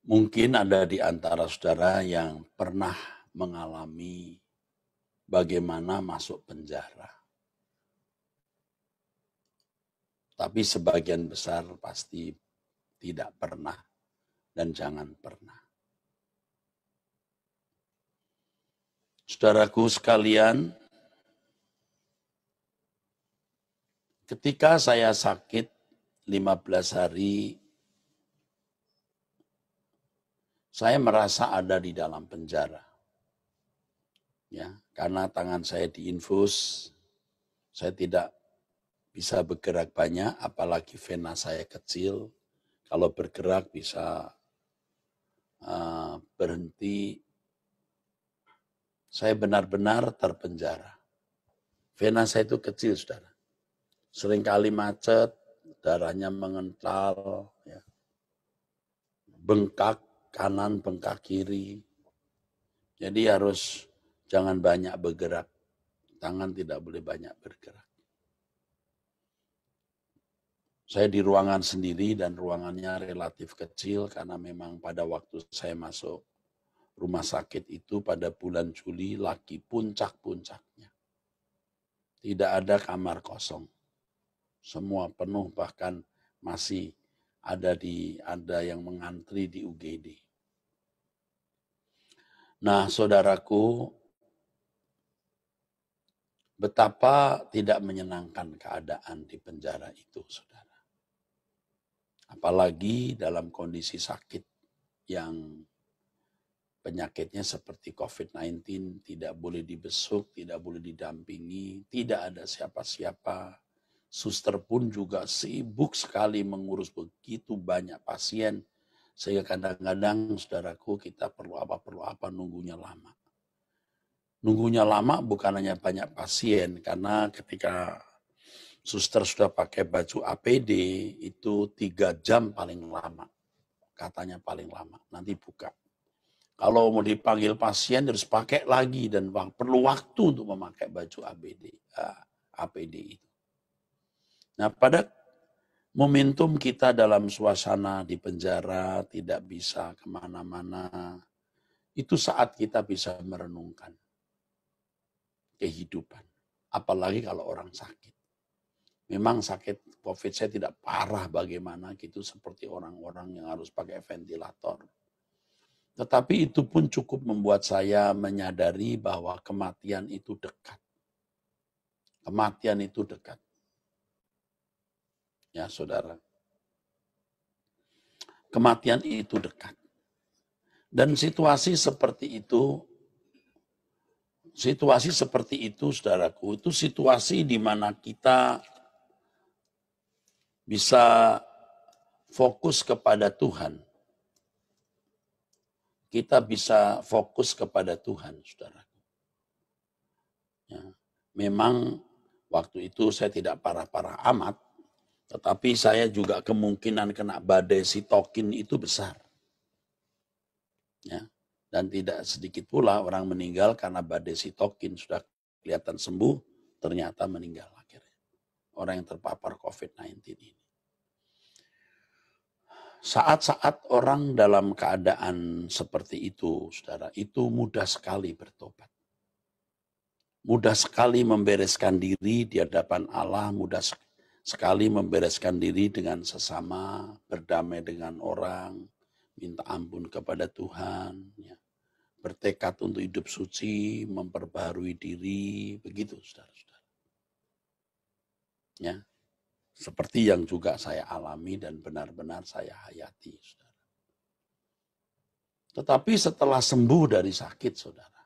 Mungkin ada di antara saudara yang pernah mengalami bagaimana masuk penjara. Tapi sebagian besar pasti tidak pernah dan jangan pernah. Saudaraku sekalian, ketika saya sakit 15 hari saya merasa ada di dalam penjara. Ya, karena tangan saya diinfus, saya tidak bisa bergerak banyak, apalagi vena saya kecil. Kalau bergerak bisa uh, berhenti. Saya benar-benar terpenjara. Vena saya itu kecil, saudara. Seringkali macet, darahnya mengental, ya. bengkak, kanan, bengkak kiri. Jadi harus jangan banyak bergerak. Tangan tidak boleh banyak bergerak. Saya di ruangan sendiri dan ruangannya relatif kecil karena memang pada waktu saya masuk rumah sakit itu pada bulan Juli lagi puncak-puncaknya. Tidak ada kamar kosong. Semua penuh bahkan masih ada di ada yang mengantri di UGD. Nah, saudaraku, betapa tidak menyenangkan keadaan di penjara itu, saudara. Apalagi dalam kondisi sakit yang penyakitnya seperti COVID-19, tidak boleh dibesuk, tidak boleh didampingi, tidak ada siapa-siapa Suster pun juga sibuk sekali mengurus begitu banyak pasien sehingga kadang-kadang saudaraku kita perlu apa perlu apa nunggunya lama. Nunggunya lama bukan hanya banyak pasien karena ketika suster sudah pakai baju APD itu tiga jam paling lama katanya paling lama nanti buka. Kalau mau dipanggil pasien harus pakai lagi dan perlu waktu untuk memakai baju APD, APD itu. Nah pada momentum kita dalam suasana di penjara, tidak bisa kemana-mana, itu saat kita bisa merenungkan kehidupan. Apalagi kalau orang sakit. Memang sakit COVID saya tidak parah bagaimana gitu seperti orang-orang yang harus pakai ventilator. Tetapi itu pun cukup membuat saya menyadari bahwa kematian itu dekat. Kematian itu dekat. Ya, saudara. Kematian itu dekat. Dan situasi seperti itu, situasi seperti itu, saudaraku, itu situasi di mana kita bisa fokus kepada Tuhan. Kita bisa fokus kepada Tuhan, saudaraku. Ya. Memang waktu itu saya tidak parah-parah amat, tetapi saya juga kemungkinan kena badai sitokin itu besar. Ya. Dan tidak sedikit pula orang meninggal karena badai sitokin sudah kelihatan sembuh, ternyata meninggal akhirnya. Orang yang terpapar COVID-19 ini. Saat-saat orang dalam keadaan seperti itu, saudara, itu mudah sekali bertobat mudah sekali membereskan diri di hadapan Allah, mudah sekali sekali membereskan diri dengan sesama, berdamai dengan orang, minta ampun kepada Tuhan, ya. bertekad untuk hidup suci, memperbarui diri, begitu saudara-saudara. Ya. Seperti yang juga saya alami dan benar-benar saya hayati, saudara. Tetapi setelah sembuh dari sakit, saudara,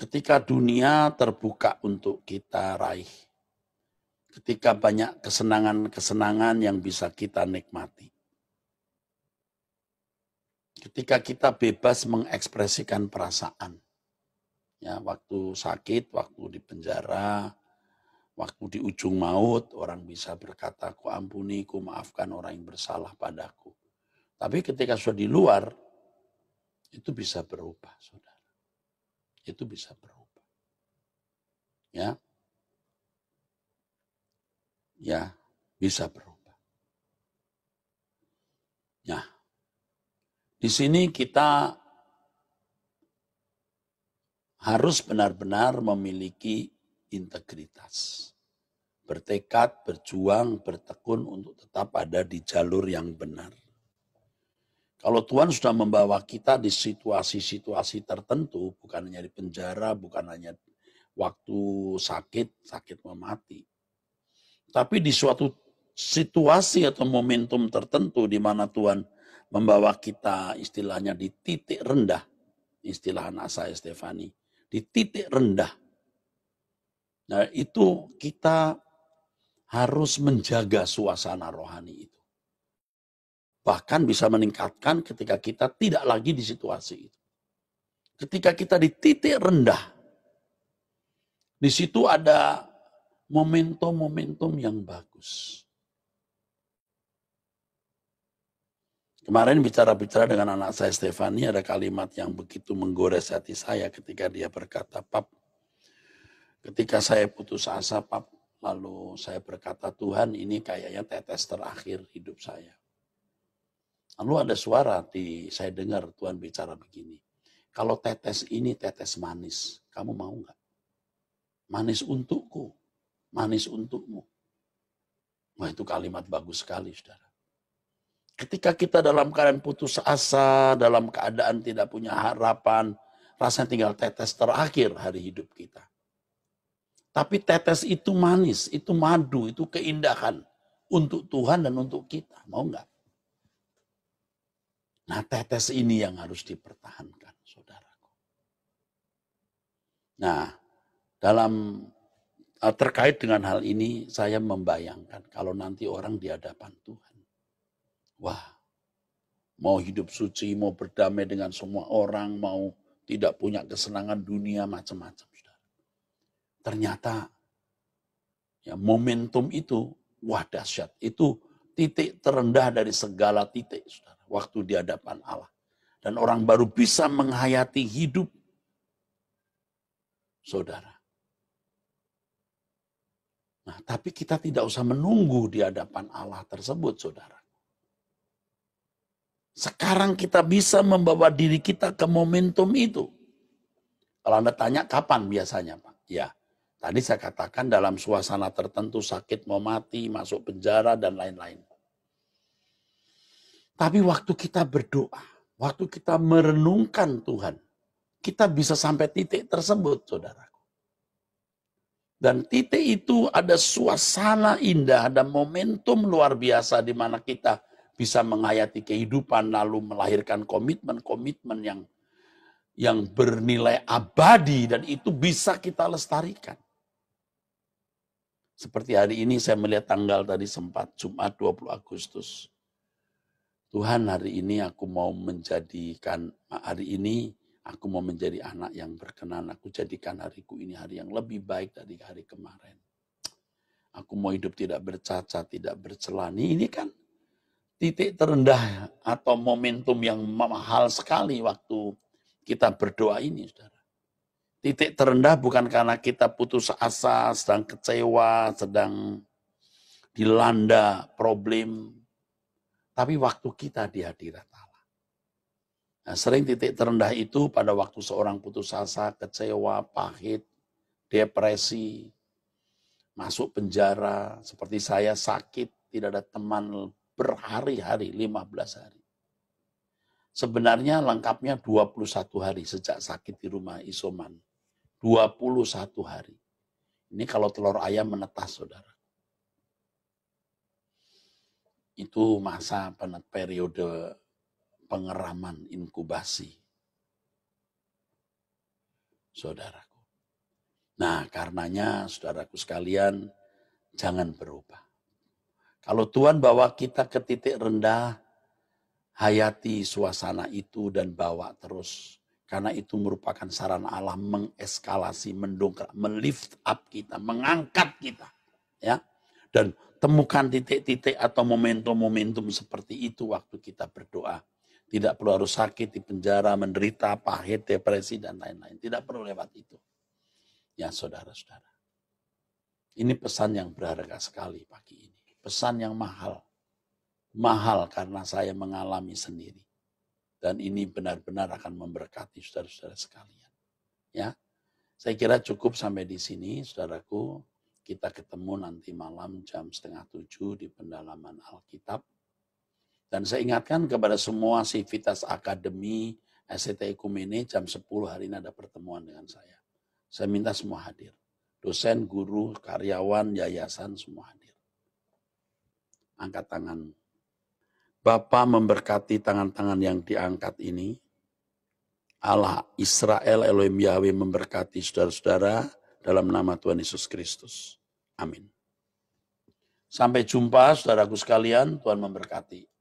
ketika dunia terbuka untuk kita raih, ketika banyak kesenangan-kesenangan yang bisa kita nikmati. Ketika kita bebas mengekspresikan perasaan. Ya, waktu sakit, waktu di penjara, waktu di ujung maut, orang bisa berkata, ku ampuni, ku maafkan orang yang bersalah padaku. Tapi ketika sudah di luar, itu bisa berubah, saudara. Itu bisa berubah. Ya, ya bisa berubah. Nah, di sini kita harus benar-benar memiliki integritas. Bertekad, berjuang, bertekun untuk tetap ada di jalur yang benar. Kalau Tuhan sudah membawa kita di situasi-situasi tertentu, bukan hanya di penjara, bukan hanya waktu sakit, sakit memati. Tapi di suatu situasi atau momentum tertentu di mana Tuhan membawa kita istilahnya di titik rendah, istilah anak saya Stefani, di titik rendah. Nah itu kita harus menjaga suasana rohani itu. Bahkan bisa meningkatkan ketika kita tidak lagi di situasi itu. Ketika kita di titik rendah, di situ ada momentum-momentum yang bagus. Kemarin bicara-bicara dengan anak saya Stefani ada kalimat yang begitu menggores hati saya ketika dia berkata, "Pap, ketika saya putus asa, Pap, lalu saya berkata, Tuhan, ini kayaknya tetes terakhir hidup saya." Lalu ada suara di saya dengar Tuhan bicara begini, "Kalau tetes ini tetes manis, kamu mau nggak? Manis untukku, manis untukmu. Wah itu kalimat bagus sekali saudara. Ketika kita dalam keadaan putus asa, dalam keadaan tidak punya harapan, rasanya tinggal tetes terakhir hari hidup kita. Tapi tetes itu manis, itu madu, itu keindahan untuk Tuhan dan untuk kita. Mau nggak? Nah tetes ini yang harus dipertahankan saudaraku. Nah dalam Eh, terkait dengan hal ini saya membayangkan kalau nanti orang di hadapan Tuhan. Wah, mau hidup suci, mau berdamai dengan semua orang, mau tidak punya kesenangan dunia macam-macam. Ternyata ya momentum itu wah dahsyat. Itu titik terendah dari segala titik saudara, waktu di hadapan Allah. Dan orang baru bisa menghayati hidup saudara Nah, tapi kita tidak usah menunggu di hadapan Allah tersebut, saudara. Sekarang kita bisa membawa diri kita ke momentum itu. Kalau Anda tanya kapan biasanya, Pak? Ya, tadi saya katakan dalam suasana tertentu sakit mau mati, masuk penjara, dan lain-lain. Tapi waktu kita berdoa, waktu kita merenungkan Tuhan, kita bisa sampai titik tersebut, saudara. Dan titik itu ada suasana indah, dan momentum luar biasa di mana kita bisa menghayati kehidupan lalu melahirkan komitmen-komitmen yang yang bernilai abadi dan itu bisa kita lestarikan. Seperti hari ini saya melihat tanggal tadi sempat Jumat 20 Agustus. Tuhan hari ini aku mau menjadikan hari ini Aku mau menjadi anak yang berkenan. Aku jadikan hariku ini hari yang lebih baik dari hari kemarin. Aku mau hidup tidak bercacat, tidak bercela. Ini kan titik terendah atau momentum yang mahal sekali waktu kita berdoa ini, saudara. Titik terendah bukan karena kita putus asa, sedang kecewa, sedang dilanda problem, tapi waktu kita dihadirat Allah. Nah, sering titik terendah itu pada waktu seorang putus asa, kecewa, pahit, depresi, masuk penjara, seperti saya sakit, tidak ada teman berhari-hari, 15 hari. Sebenarnya lengkapnya 21 hari sejak sakit di rumah isoman. 21 hari. Ini kalau telur ayam menetas, saudara. Itu masa periode pengeraman inkubasi. Saudaraku. Nah, karenanya saudaraku sekalian, jangan berubah. Kalau Tuhan bawa kita ke titik rendah, hayati suasana itu dan bawa terus. Karena itu merupakan saran Allah mengeskalasi, mendongkrak, melift up kita, mengangkat kita. ya Dan temukan titik-titik atau momentum-momentum seperti itu waktu kita berdoa. Tidak perlu harus sakit, di penjara, menderita, pahit, depresi, dan lain-lain. Tidak perlu lewat itu. Ya saudara-saudara. Ini pesan yang berharga sekali pagi ini. Pesan yang mahal. Mahal karena saya mengalami sendiri. Dan ini benar-benar akan memberkati saudara-saudara sekalian. Ya, saya kira cukup sampai di sini, saudaraku. Kita ketemu nanti malam jam setengah tujuh di pendalaman Alkitab. Dan saya ingatkan kepada semua Sivitas Akademi, SCT Kumene jam 10 hari ini ada pertemuan dengan saya. Saya minta semua hadir. Dosen, guru, karyawan, yayasan semua hadir. Angkat tangan. Bapak memberkati tangan-tangan yang diangkat ini. Allah Israel Elohim Yahweh memberkati saudara-saudara dalam nama Tuhan Yesus Kristus. Amin. Sampai jumpa saudaraku sekalian, Tuhan memberkati.